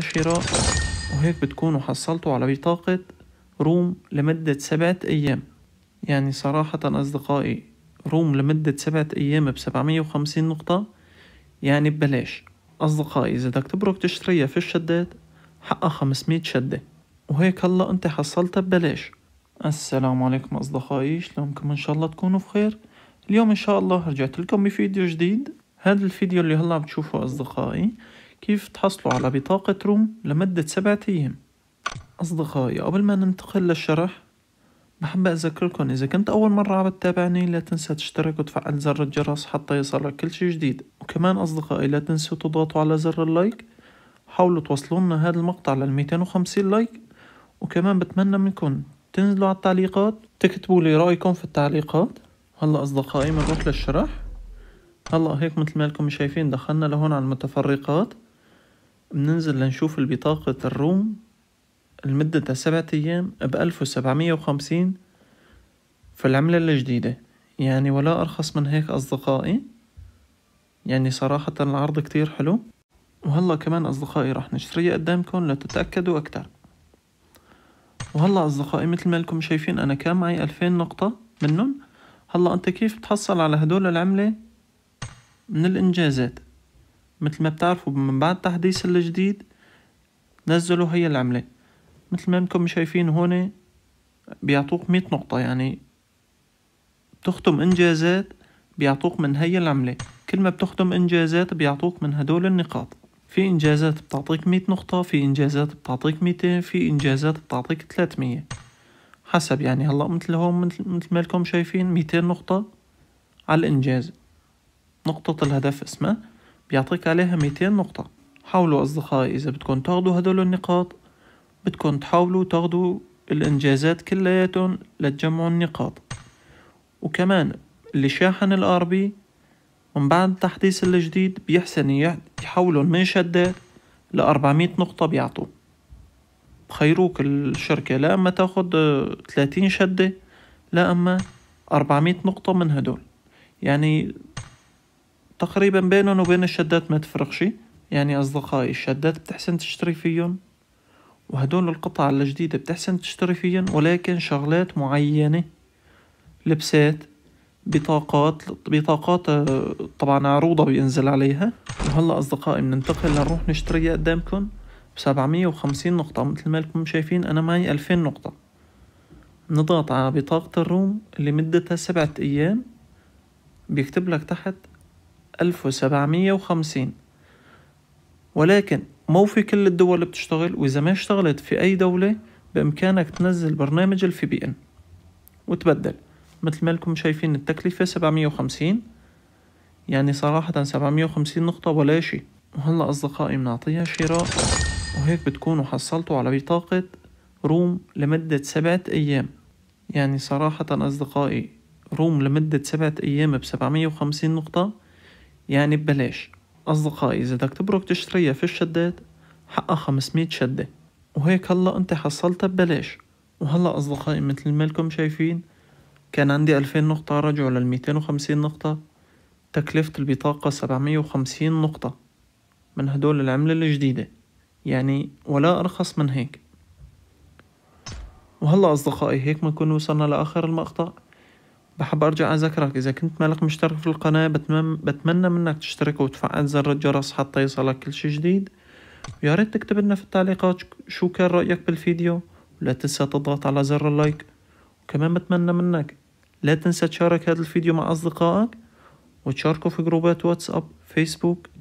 شراء وهيك بتكونوا حصلتوا على بطاقة روم لمدة سبعة أيام يعني صراحة أصدقائي روم لمدة سبعة أيام بسبعمية وخمسين نقطة يعني ببلاش أصدقائي إذا بدك تبرك تشتريها في الشدات حقها خمسمية شدة وهيك هلا أنت حصلتها ببلاش السلام عليكم أصدقائي شلونكم إن شاء الله تكونوا بخير اليوم إن شاء الله رجعت لكم بفيديو جديد هذا الفيديو اللي هلا عم أصدقائي كيف تحصلوا على بطاقة روم لمدة سبعة أيام أصدقائي قبل ما ننتقل للشرح بحب أذكركم إذا كنت أول مرة عم تتابعني لا تنسى تشترك وتفعل زر الجرس حتى يصلك كل شي جديد وكمان أصدقائي لا تنسوا تضغطوا على زر اللايك حاولوا توصلوا لنا هذا المقطع لل 250 لايك وكمان بتمنى منكم تنزلوا على التعليقات تكتبوا لي رأيكم في التعليقات هلا أصدقائي بنروح للشرح هلا هيك مثل ما لكم شايفين دخلنا لهون على المتفرقات بننزل لنشوف البطاقة الروم المدة سبعة أيام بألف وسبعمية وخمسين في العملة الجديدة يعني ولا أرخص من هيك أصدقائي يعني صراحة العرض كتير حلو وهلا كمان أصدقائي راح نشتريها قدامكم لتتأكدوا أكتر وهلا أصدقائي مثل ما لكم شايفين أنا كان معي ألفين نقطة منهم هلا أنت كيف تحصل على هدول العملة من الإنجازات مثل ما بتعرفوا من بعد تحديث الجديد نزلوا هي العملة مثل ما انكم شايفين هون بيعطوك مية نقطة يعني بتختم انجازات بيعطوك من هي العملة كل ما بتختم انجازات بيعطوك من هدول النقاط في انجازات بتعطيك مية نقطة في انجازات بتعطيك ميتين في انجازات بتعطيك تلاتمية حسب يعني هلا مثل هون مثل ما لكم شايفين ميتين نقطة على الانجاز نقطة الهدف اسمها بيعطيك عليها ميتين نقطة حاولوا أصدقائي إذا بدكم تاخدوا هدول النقاط بدكم تحاولوا تاخدوا الإنجازات كلياتهم لتجمعوا النقاط وكمان اللي شاحن الار بي من بعد التحديث الجديد بيحسن يحولهم من شدات لأربعمية نقطة بيعطوا بخيروك الشركة لا أما تاخد تلاتين شدة لا أما أربعمية نقطة من هدول يعني تقريبا بينهم وبين الشدات ما تفرقش يعني أصدقائي الشدات بتحسن تشتري فيهم وهدول القطع الجديدة بتحسن تشتري فيهم ولكن شغلات معينة لبسات بطاقات بطاقات آه، طبعا عروضة بينزل عليها وهلا أصدقائي بننتقل لنروح نشتريها قدامكم بسبعمية وخمسين نقطة مثل ما لكم شايفين أنا معي ألفين نقطة نضغط على بطاقة الروم اللي مدتها سبعة أيام بيكتب لك تحت 1750 ولكن مو في كل الدول اللي بتشتغل وإذا ما اشتغلت في أي دولة بإمكانك تنزل برنامج الفي بي إن وتبدل مثل ما لكم شايفين التكلفة 750 يعني صراحة 750 نقطة ولا شي وهلا أصدقائي بنعطيها شراء وهيك بتكونوا حصلتوا على بطاقة روم لمدة سبعة أيام يعني صراحة أصدقائي روم لمدة سبعة أيام بسبعمية وخمسين نقطة يعني ببلاش أصدقائي إذا بدك تبرك تشتريها في الشدات حقها 500 شدة وهيك هلا أنت حصلتها ببلاش وهلا أصدقائي مثل ما لكم شايفين كان عندي 2000 نقطة رجعوا لل 250 نقطة تكلفة البطاقة 750 نقطة من هدول العملة الجديدة يعني ولا أرخص من هيك وهلا أصدقائي هيك بنكون وصلنا لآخر المقطع بحب أرجع أذكرك إذا كنت مالك مشترك في القناة بتمنى منك تشترك وتفعل زر الجرس حتى يصلك كل شي جديد ويا ريت تكتب لنا في التعليقات شو كان رأيك بالفيديو ولا تنسى تضغط على زر اللايك وكمان بتمنى منك لا تنسى تشارك هذا الفيديو مع أصدقائك وتشاركه في جروبات واتساب فيسبوك